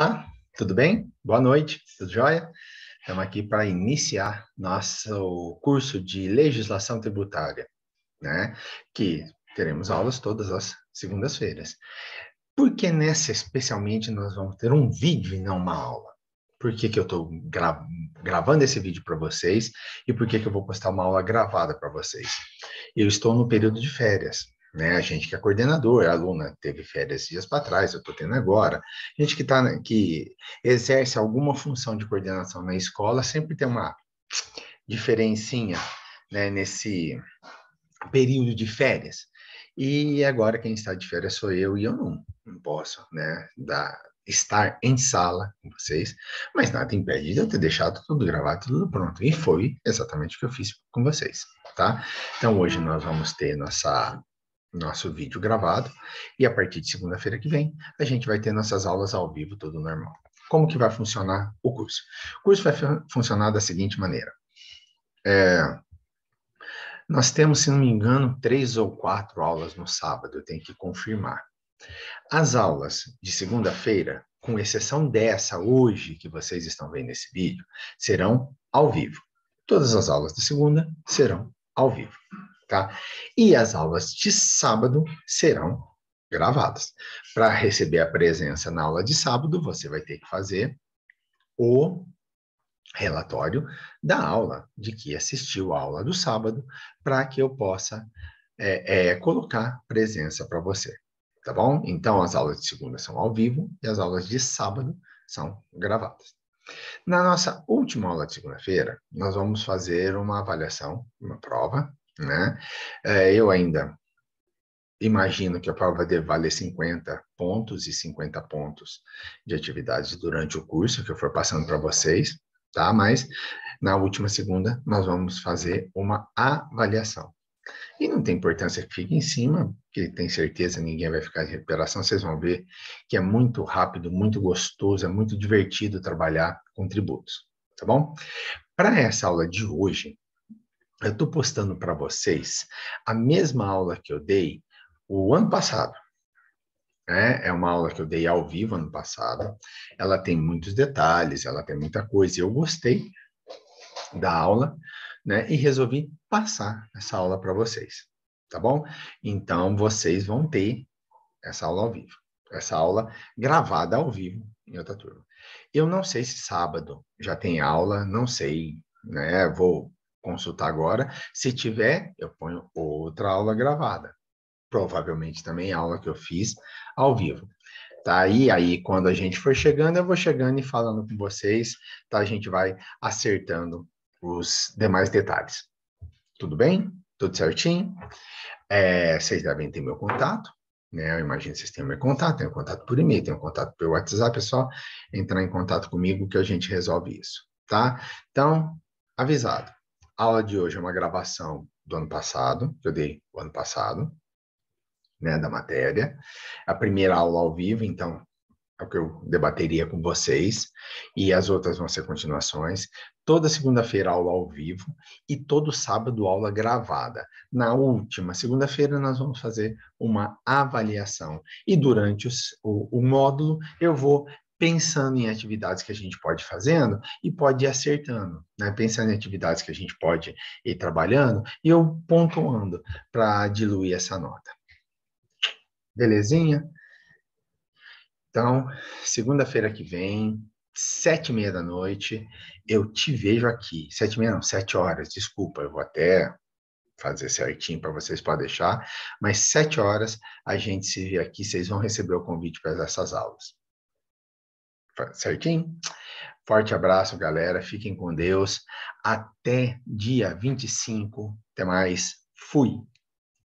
Olá, tudo bem? Boa noite, tudo jóia? Estamos aqui para iniciar nosso curso de legislação tributária, né? Que teremos aulas todas as segundas-feiras. Por que nessa especialmente nós vamos ter um vídeo e não uma aula? Por que, que eu estou gra gravando esse vídeo para vocês e por que, que eu vou postar uma aula gravada para vocês? Eu estou no período de férias, né? A gente que é coordenador, a é aluna né? teve férias dias para trás, eu estou tendo agora. A gente que, tá, né, que exerce alguma função de coordenação na escola sempre tem uma diferencinha né, nesse período de férias. E agora quem está de férias sou eu e eu não, não posso né, dar, estar em sala com vocês, mas nada impede de eu ter deixado tudo gravado, tudo pronto. E foi exatamente o que eu fiz com vocês, tá? Então hoje nós vamos ter nossa nosso vídeo gravado e a partir de segunda-feira que vem a gente vai ter nossas aulas ao vivo, tudo normal. Como que vai funcionar o curso? O curso vai funcionar da seguinte maneira. É, nós temos, se não me engano, três ou quatro aulas no sábado, eu tenho que confirmar. As aulas de segunda-feira, com exceção dessa hoje que vocês estão vendo esse vídeo, serão ao vivo. Todas as aulas de segunda serão ao vivo tá? E as aulas de sábado serão gravadas. Para receber a presença na aula de sábado, você vai ter que fazer o relatório da aula, de que assistiu a aula do sábado, para que eu possa é, é, colocar presença para você, tá bom? Então, as aulas de segunda são ao vivo e as aulas de sábado são gravadas. Na nossa última aula de segunda-feira, nós vamos fazer uma avaliação, uma prova, né? É, eu ainda imagino que a prova deva valer 50 pontos e 50 pontos de atividades durante o curso que eu for passando para vocês, tá? Mas na última segunda nós vamos fazer uma avaliação. E não tem importância que fique em cima, que tem certeza ninguém vai ficar de recuperação. Vocês vão ver que é muito rápido, muito gostoso, é muito divertido trabalhar com tributos, tá bom? Para essa aula de hoje, eu estou postando para vocês a mesma aula que eu dei o ano passado. Né? É uma aula que eu dei ao vivo ano passado. Ela tem muitos detalhes, ela tem muita coisa. Eu gostei da aula, né? E resolvi passar essa aula para vocês, tá bom? Então vocês vão ter essa aula ao vivo, essa aula gravada ao vivo em outra turma. Eu não sei se sábado já tem aula, não sei, né? Vou consultar agora. Se tiver, eu ponho outra aula gravada. Provavelmente também a aula que eu fiz ao vivo. Tá aí, aí quando a gente for chegando, eu vou chegando e falando com vocês, tá? A gente vai acertando os demais detalhes. Tudo bem? Tudo certinho? É, vocês devem ter meu contato, né? Eu imagino que vocês tenham meu contato, tenho contato por e-mail, tenho contato pelo WhatsApp, é só entrar em contato comigo que a gente resolve isso, tá? Então, avisado. A aula de hoje é uma gravação do ano passado, que eu dei o ano passado, né, da matéria. A primeira aula ao vivo, então, é o que eu debateria com vocês, e as outras vão ser continuações. Toda segunda-feira, aula ao vivo, e todo sábado, aula gravada. Na última segunda-feira, nós vamos fazer uma avaliação, e durante os, o, o módulo, eu vou pensando em atividades que a gente pode ir fazendo e pode ir acertando, né? Pensando em atividades que a gente pode ir trabalhando e eu pontuando para diluir essa nota. Belezinha? Então, segunda-feira que vem, sete e meia da noite, eu te vejo aqui. Sete e meia não, sete horas, desculpa, eu vou até fazer certinho para vocês para deixar, mas sete horas a gente se vê aqui, vocês vão receber o convite para essas aulas. Certinho? Forte abraço, galera. Fiquem com Deus. Até dia 25. Até mais. Fui.